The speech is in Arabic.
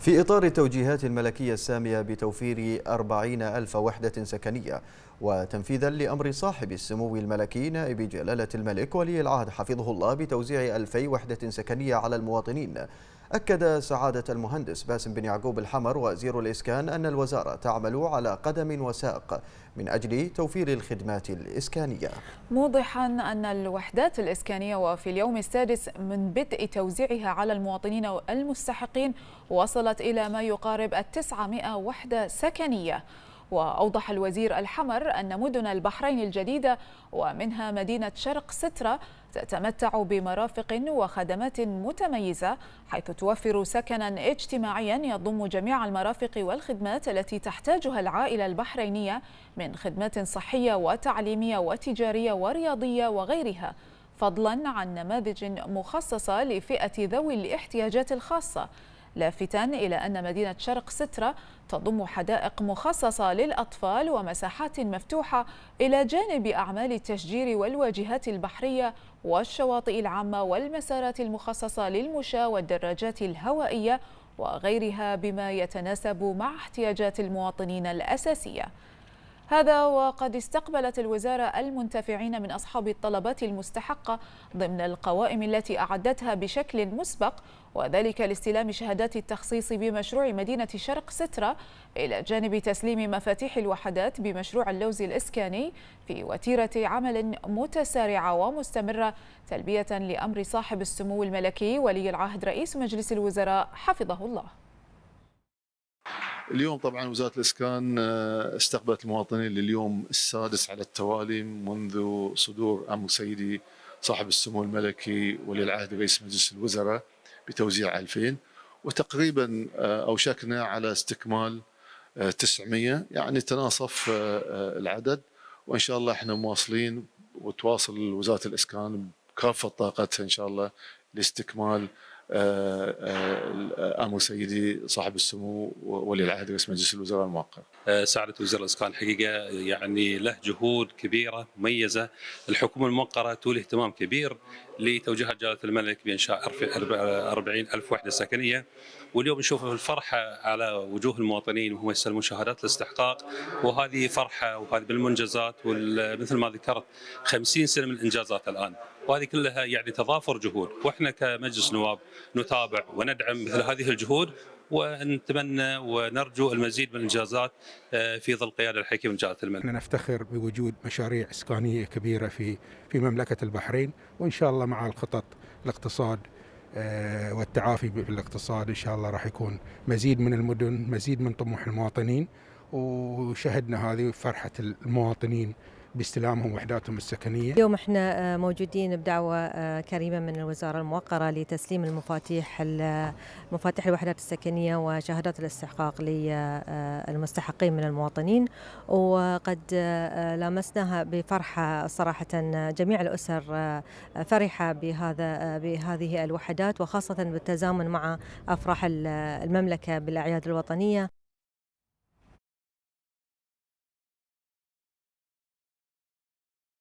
في إطار التوجيهات الملكية السامية بتوفير 40 ألف وحدة سكنية وتنفيذا لأمر صاحب السمو الملكي نائب جلالة الملك ولي العهد حفظه الله بتوزيع 2000 وحدة سكنية على المواطنين أكد سعادة المهندس باسم بن يعقوب الحمر وزير الإسكان أن الوزارة تعمل على قدم وساق من أجل توفير الخدمات الإسكانية موضحا أن الوحدات الإسكانية وفي اليوم السادس من بدء توزيعها على المواطنين المستحقين وصلت إلى ما يقارب التسعمائة وحدة سكنية وأوضح الوزير الحمر أن مدن البحرين الجديدة ومنها مدينة شرق سترة تتمتع بمرافق وخدمات متميزة حيث توفر سكنا اجتماعيا يضم جميع المرافق والخدمات التي تحتاجها العائلة البحرينية من خدمات صحية وتعليمية وتجارية ورياضية وغيرها فضلا عن نماذج مخصصة لفئة ذوي الاحتياجات الخاصة لافتا إلى أن مدينة شرق سترة تضم حدائق مخصصة للأطفال ومساحات مفتوحة إلى جانب أعمال التشجير والواجهات البحرية والشواطئ العامة والمسارات المخصصة للمشاة والدراجات الهوائية وغيرها بما يتناسب مع احتياجات المواطنين الأساسية هذا وقد استقبلت الوزارة المنتفعين من أصحاب الطلبات المستحقة ضمن القوائم التي أعدتها بشكل مسبق وذلك لاستلام شهادات التخصيص بمشروع مدينة شرق سترة إلى جانب تسليم مفاتيح الوحدات بمشروع اللوز الإسكاني في وتيرة عمل متسارعة ومستمرة تلبية لأمر صاحب السمو الملكي ولي العهد رئيس مجلس الوزراء حفظه الله اليوم طبعا وزاره الاسكان آه، استقبلت المواطنين لليوم السادس على التوالي منذ صدور امر سيدي صاحب السمو الملكي ولي العهد رئيس مجلس الوزراء بتوزيع 2000 وتقريبا آه، اوشكنا على استكمال 900 آه، يعني تناصف العدد وان شاء الله احنا مواصلين وتواصل وزاره الاسكان بكافه طاقتها ان شاء الله لاستكمال امو سيدي صاحب السمو ولي العهد رئيس مجلس الوزراء المؤقت. سعاده وزير الاسكان الحقيقه يعني له جهود كبيره مميزه، الحكومه الموقره تولي اهتمام كبير لتوجيهات جلاله الملك بانشاء 40 الف وحده سكنيه واليوم نشوف الفرحه على وجوه المواطنين وهم يستلمون شهادات الاستحقاق وهذه فرحه وهذه بالمنجزات ومثل ما ذكرت 50 سنه من الانجازات الان. وهذه كلها يعني تضافر جهود واحنا كمجلس نواب نتابع وندعم مثل هذه الجهود ونتمنى ونرجو المزيد من الانجازات آه، في ظل قياده الحكيم جلاله الملك. نفتخر بوجود مشاريع اسكانيه كبيره في في مملكه البحرين وان شاء الله مع الخطط الاقتصاد آه، والتعافي بالاقتصاد ان شاء الله راح يكون مزيد من المدن، مزيد من طموح المواطنين وشهدنا هذه فرحه المواطنين باستلامهم وحداتهم السكنيه. اليوم احنا آه، موجودين بدعوه آه، كريمه من الوزاره الموقره لتسليم المفاتيح مفاتيح الوحدات السكنيه وشهادات الاستحقاق للمستحقين آه، من المواطنين وقد لامسناها بفرحه صراحه جميع الاسر فرحه بهذا بهذه الوحدات وخاصه بالتزامن مع افراح المملكه بالاعياد الوطنيه.